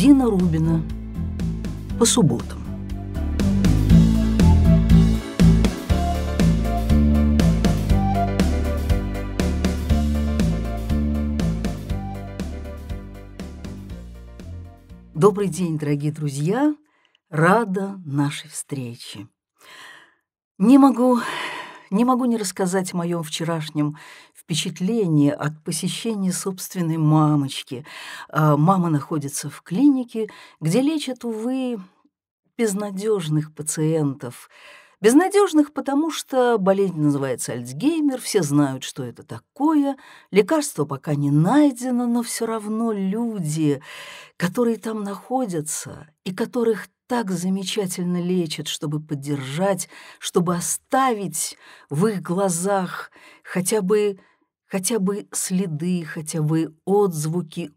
Дина Рубина по субботам. Добрый день, дорогие друзья! Рада нашей встрече. Не могу не могу не рассказать о моем вчерашнем впечатлении от посещения собственной мамочки. А, мама находится в клинике, где лечат, увы, безнадежных пациентов. Безнадежных, потому что болезнь называется Альцгеймер, все знают, что это такое, лекарство пока не найдено, но все равно люди, которые там находятся и которых так замечательно лечат, чтобы поддержать, чтобы оставить в их глазах хотя бы, хотя бы следы, хотя бы отзвуки,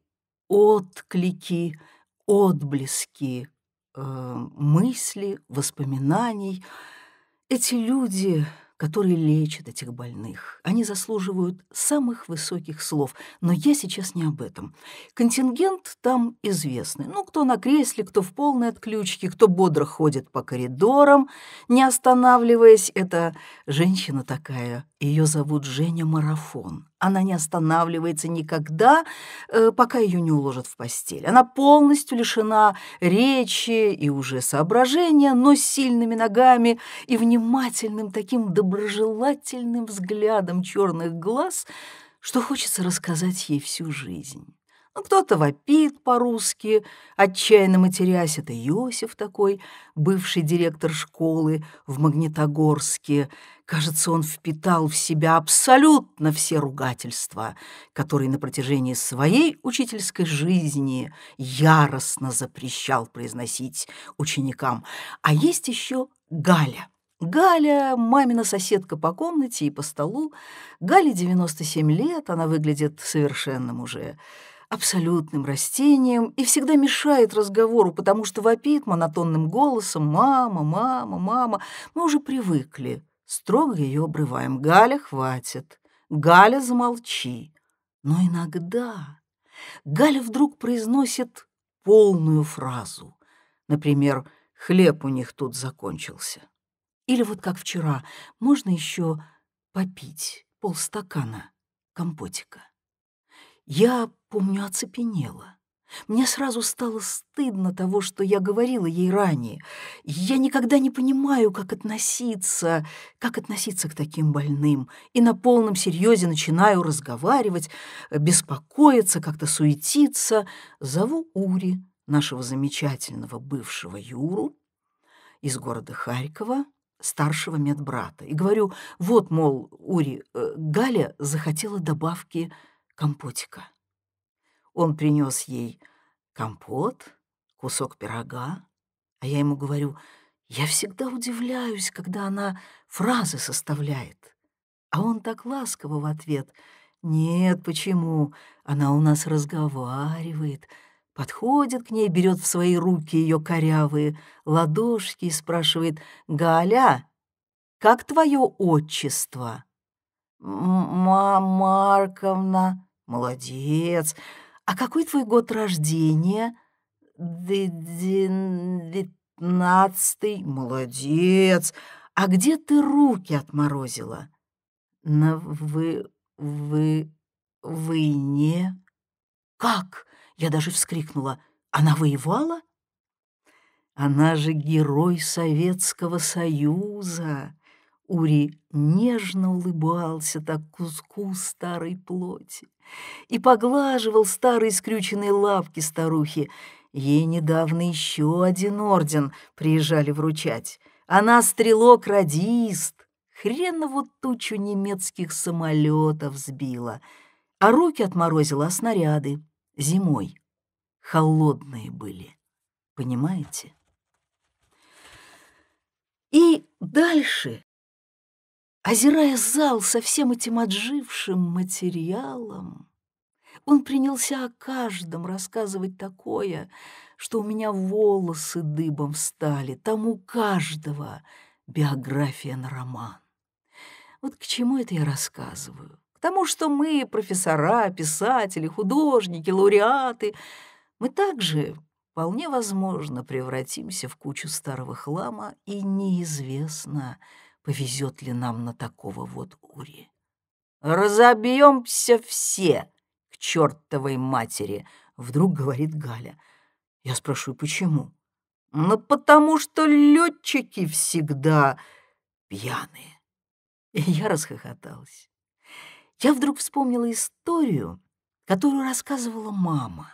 отклики, отблески э, мысли, воспоминаний. Эти люди, который лечит этих больных. Они заслуживают самых высоких слов, но я сейчас не об этом. Контингент там известный. Ну, кто на кресле, кто в полной отключке, кто бодро ходит по коридорам, не останавливаясь. Это женщина такая ее зовут Женя Марафон. Она не останавливается никогда, э, пока ее не уложат в постель. Она полностью лишена речи и уже соображения, но с сильными ногами и внимательным таким доброжелательным взглядом черных глаз, что хочется рассказать ей всю жизнь. Ну, кто-то вопит по-русски, отчаянно матерясь. Это Иосиф такой, бывший директор школы в Магнитогорске, Кажется, он впитал в себя абсолютно все ругательства, которые на протяжении своей учительской жизни яростно запрещал произносить ученикам. А есть еще Галя. Галя, мамина соседка по комнате и по столу. Гале 97 лет, она выглядит совершенным уже абсолютным растением и всегда мешает разговору, потому что вопит монотонным голосом «мама, мама, мама». Мы уже привыкли Строго ее обрываем. Галя, хватит. Галя, замолчи. Но иногда Галя вдруг произносит полную фразу. Например, хлеб у них тут закончился. Или вот как вчера, можно еще попить полстакана компотика. Я, помню, оцепенела. Мне сразу стало стыдно того, что я говорила ей ранее. Я никогда не понимаю, как относиться, как относиться к таким больным. И на полном серьезе начинаю разговаривать, беспокоиться, как-то суетиться. Зову Ури, нашего замечательного бывшего Юру из города Харькова, старшего медбрата, и говорю, вот, мол, Ури, э, Галя захотела добавки компотика. Он принес ей компот, кусок пирога, а я ему говорю, я всегда удивляюсь, когда она фразы составляет. А он так ласково в ответ, нет, почему, она у нас разговаривает, подходит к ней, берет в свои руки ее корявые ладошки и спрашивает, «Галя, как твое отчество?» «Мама Марковна, молодец, «А какой твой год рождения?» «Девятнадцатый». «Молодец! А где ты руки отморозила?» «На вы... вы... войне». «Как?» — я даже вскрикнула. «Она воевала?» «Она же герой Советского Союза!» Ури нежно улыбался так куску старой плоти и поглаживал старые скрюченные лапки старухи. Ей недавно еще один орден приезжали вручать. Она стрелок-радист, хреново тучу немецких самолетов сбила, а руки отморозила а снаряды зимой. Холодные были, понимаете? И дальше Озирая зал со всем этим отжившим материалом, он принялся о каждом рассказывать такое, что у меня волосы дыбом встали. Там у каждого биография на роман. Вот к чему это я рассказываю? К тому, что мы, профессора, писатели, художники, лауреаты, мы также, вполне возможно, превратимся в кучу старого хлама, и неизвестно, повезет ли нам на такого вот Ури. «Разобьемся все к чертовой матери!» — вдруг говорит Галя. Я спрашиваю, почему? «Ну, потому что летчики всегда пьяные». И я расхохоталась. Я вдруг вспомнила историю, которую рассказывала мама.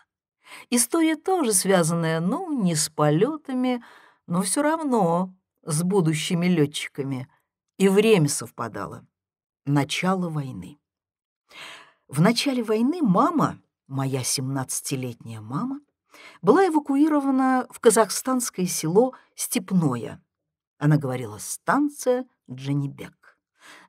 История тоже связанная, ну, не с полетами, но все равно с будущими летчиками — и время совпадало. Начало войны. В начале войны мама, моя 17-летняя мама, была эвакуирована в казахстанское село Степное. Она говорила «станция Джанибек».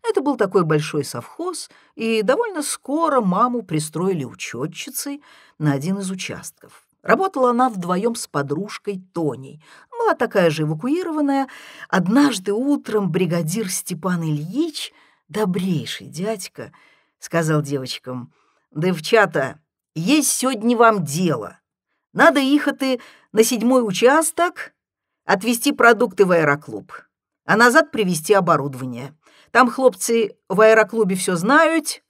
Это был такой большой совхоз, и довольно скоро маму пристроили учетчицей на один из участков. Работала она вдвоем с подружкой Тоней. Была такая же эвакуированная. Однажды утром бригадир Степан Ильич, добрейший дядька, сказал девочкам, «Девчата, есть сегодня вам дело. Надо их ехать на седьмой участок, отвезти продукты в аэроклуб, а назад привезти оборудование. Там хлопцы в аэроклубе все знают,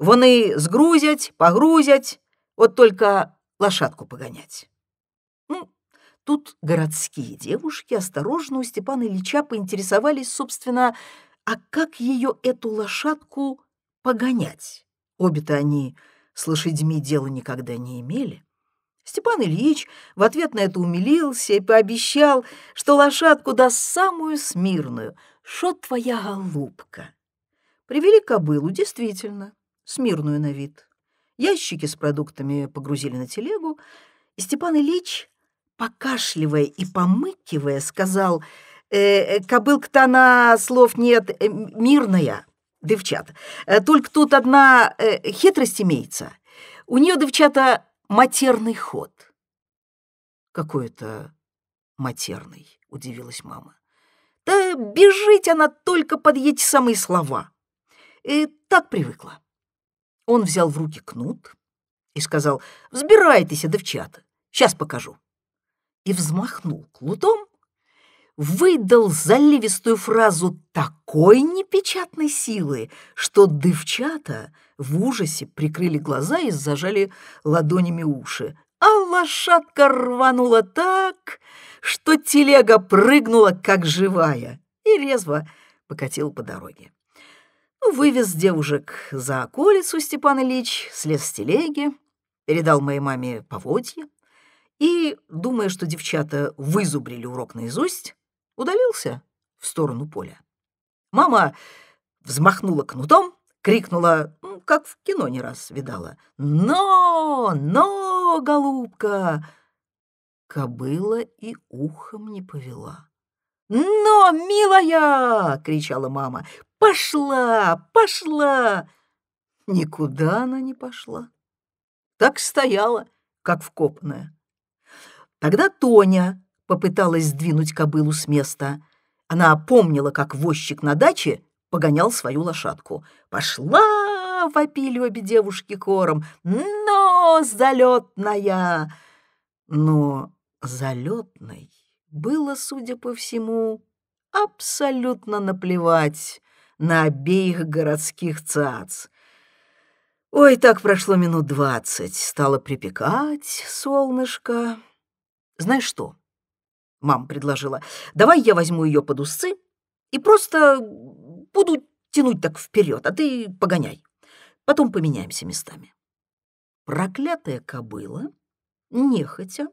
вон вони сгрузят, погрузят, вот только лошадку погонять. Ну, тут городские девушки осторожно у Степана Ильича поинтересовались, собственно, а как ее эту лошадку погонять? Обе-то они с лошадьми дела никогда не имели. Степан Ильич в ответ на это умилился и пообещал, что лошадку даст самую смирную. Что твоя голубка?» Привели кобылу, действительно, смирную на вид. Ящики с продуктами погрузили на телегу, и Степан Ильич, покашливая и помыкивая, сказал, э, э «Кобылка-то она, слов нет, э, мирная, девчата. Э, только тут одна э, хитрость имеется. У нее, девчата, матерный ход». «Какой то матерный?» — удивилась мама. «Да бежить она только под эти самые слова. И так привыкла». Он взял в руки кнут и сказал, «Взбирайтесь, девчата, сейчас покажу». И взмахнул кнутом, выдал заливистую фразу такой непечатной силы, что девчата в ужасе прикрыли глаза и зажали ладонями уши. А лошадка рванула так, что телега прыгнула, как живая, и резво покатила по дороге. Ну, вывез девушек за околицу Степан Ильич, слез с телеги, передал моей маме поводья и, думая, что девчата вызубрили урок наизусть, удалился в сторону поля. Мама взмахнула кнутом, крикнула, «Ну, как в кино не раз видала, «Но! Но, голубка!» Кобыла и ухом не повела. «Но, милая!» — кричала мама. «Пошла! Пошла!» Никуда она не пошла. Так стояла, как вкопанная. Тогда Тоня попыталась сдвинуть кобылу с места. Она опомнила, как возчик на даче погонял свою лошадку. «Пошла!» — вопили обе девушки хором. «Но залетная!» Но залетной было, судя по всему, абсолютно наплевать на обеих городских цац. Ой, так прошло минут двадцать. Стало припекать солнышко. Знаешь что? Мама предложила. Давай я возьму ее под усы и просто буду тянуть так вперед, а ты погоняй. Потом поменяемся местами. Проклятая кобыла, нехотя,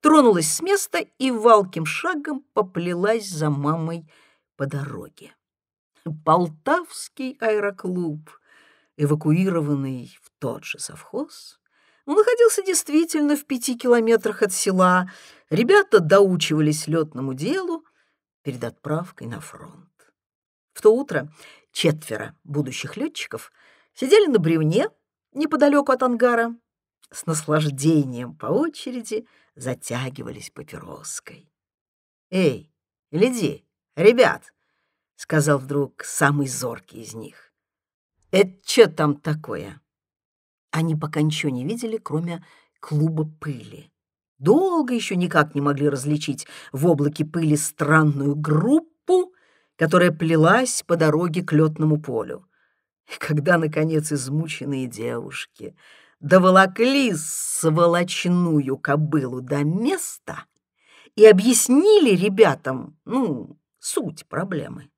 тронулась с места и валким шагом поплелась за мамой по дороге. Полтавский аэроклуб, эвакуированный в тот же совхоз, он находился действительно в пяти километрах от села. Ребята доучивались летному делу перед отправкой на фронт. В то утро четверо будущих летчиков сидели на бревне неподалеку от ангара, с наслаждением по очереди затягивались папироской. «Эй, гляди, ребят!» — сказал вдруг самый зоркий из них. «Это что там такое?» Они пока ничего не видели, кроме клуба пыли. Долго еще никак не могли различить в облаке пыли странную группу, которая плелась по дороге к летному полю. И когда, наконец, измученные девушки доволокли сволочную кобылу до места и объяснили ребятам, ну, суть проблемы,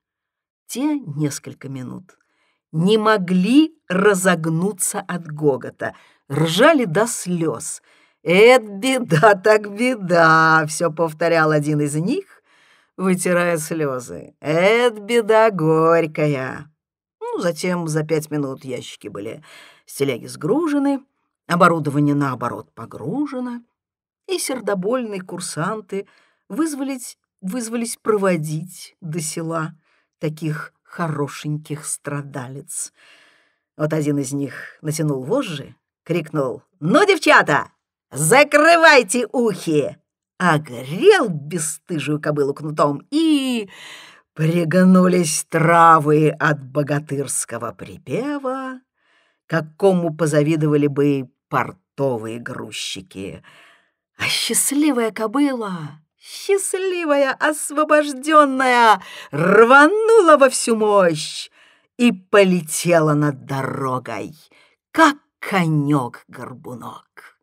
те несколько минут не могли разогнуться от гогота, ржали до слез. «Это беда, так беда!» — все повторял один из них, вытирая слезы. «Это беда горькая!» Ну, затем за пять минут ящики были с телеги сгружены, оборудование, наоборот, погружено, и сердобольные курсанты вызвались, вызвались проводить до села — таких хорошеньких страдалец. Вот один из них натянул вожжи, крикнул «Ну, девчата, закрывайте ухи!» Огрел бесстыжую кобылу кнутом и... Пригнулись травы от богатырского припева, какому позавидовали бы портовые грузчики. А счастливая кобыла счастливая, освобожденная, рванула во всю мощь и полетела над дорогой, как конек-горбунок.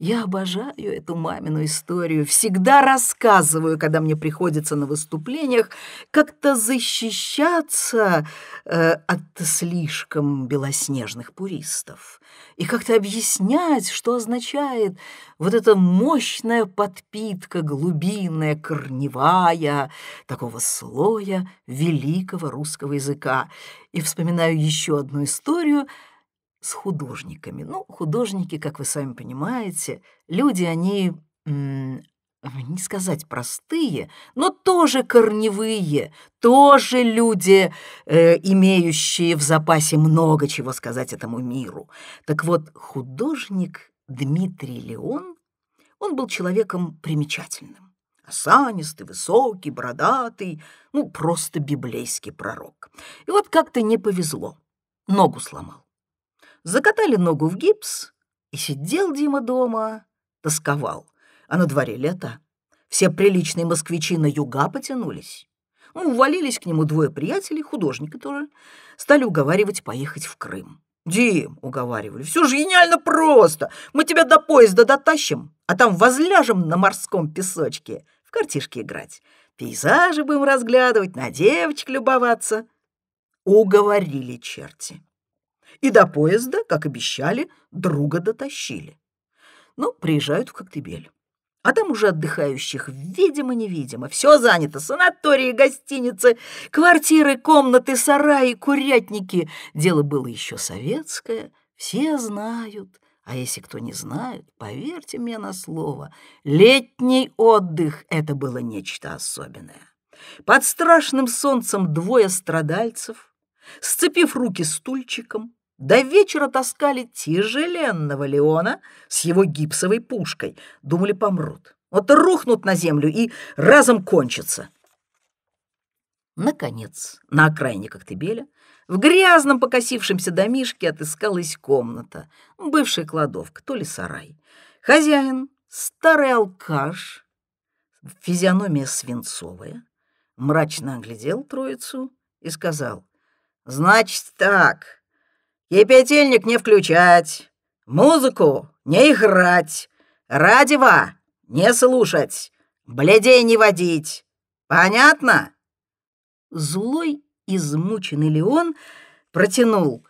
Я обожаю эту мамину историю, всегда рассказываю, когда мне приходится на выступлениях как-то защищаться э, от слишком белоснежных пуристов и как-то объяснять, что означает вот эта мощная подпитка, глубинная, корневая, такого слоя великого русского языка. И вспоминаю еще одну историю — с художниками. Ну, художники, как вы сами понимаете, люди, они, не сказать простые, но тоже корневые, тоже люди, э, имеющие в запасе много чего сказать этому миру. Так вот, художник Дмитрий Леон, он был человеком примечательным. Осанистый, высокий, бородатый, ну, просто библейский пророк. И вот как-то не повезло, ногу сломал. Закатали ногу в гипс, и сидел Дима дома, тосковал. А на дворе лето. Все приличные москвичи на юга потянулись. Ну, увалились к нему двое приятелей, художника тоже, стали уговаривать поехать в Крым. «Дим», — уговаривали, — «все же гениально просто. Мы тебя до поезда дотащим, а там возляжем на морском песочке в картишки играть. Пейзажи будем разглядывать, на девочек любоваться». Уговорили черти и до поезда, как обещали, друга дотащили. Но ну, приезжают в Коктебель. А там уже отдыхающих видимо-невидимо. Все занято. Санатории, гостиницы, квартиры, комнаты, сараи, курятники. Дело было еще советское. Все знают. А если кто не знает, поверьте мне на слово, летний отдых — это было нечто особенное. Под страшным солнцем двое страдальцев, сцепив руки стульчиком, до вечера таскали тяжеленного Леона с его гипсовой пушкой. Думали, помрут. Вот рухнут на землю и разом кончатся. Наконец, на окраине Коктебеля, в грязном покосившемся домишке отыскалась комната, бывшая кладовка, то ли сарай. Хозяин, старый алкаш, физиономия свинцовая, мрачно оглядел троицу и сказал, «Значит так, Кипятильник не включать, музыку не играть, радио не слушать, бледей не водить. Понятно?» Злой, измученный Леон протянул.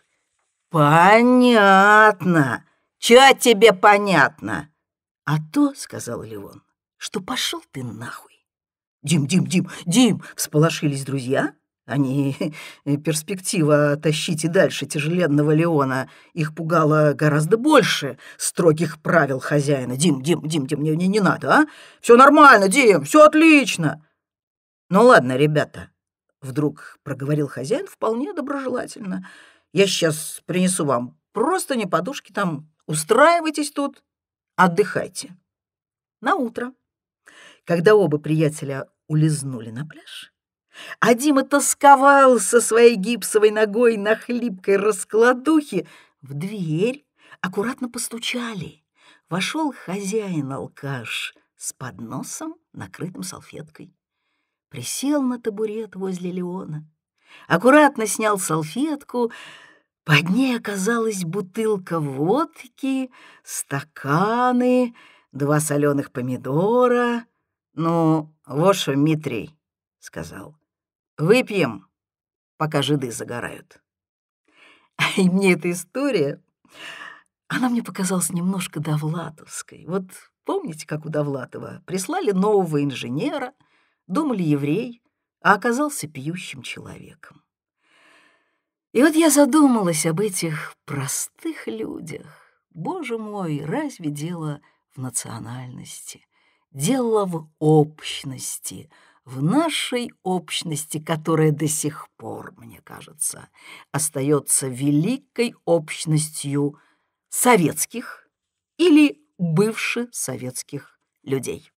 «Понятно! Чё тебе понятно?» «А то, — сказал Леон, — что пошел ты нахуй!» «Дим, Дим, Дим, Дим!» — всполошились друзья а не перспектива тащить и дальше тяжеленного Леона. Их пугало гораздо больше строгих правил хозяина. «Дим, Дим, Дим, Дим, мне не, не надо, а? Все нормально, Дим, все отлично!» «Ну ладно, ребята», — вдруг проговорил хозяин вполне доброжелательно. «Я сейчас принесу вам просто не подушки там. Устраивайтесь тут, отдыхайте». На утро, когда оба приятеля улизнули на пляж, а Дима тосковал со своей гипсовой ногой на хлипкой раскладухе. В дверь аккуратно постучали. Вошел хозяин-алкаш с подносом, накрытым салфеткой. Присел на табурет возле Леона. Аккуратно снял салфетку. Под ней оказалась бутылка водки, стаканы, два соленых помидора. «Ну, Воша Митрий», — сказал. Выпьем, пока жиды загорают. И мне эта история, она мне показалась немножко довлатовской. Вот помните, как у Довлатова прислали нового инженера, думали еврей, а оказался пьющим человеком. И вот я задумалась об этих простых людях. Боже мой, разве дело в национальности? Дело в общности — в нашей общности, которая до сих пор, мне кажется, остается великой общностью советских или бывших советских людей.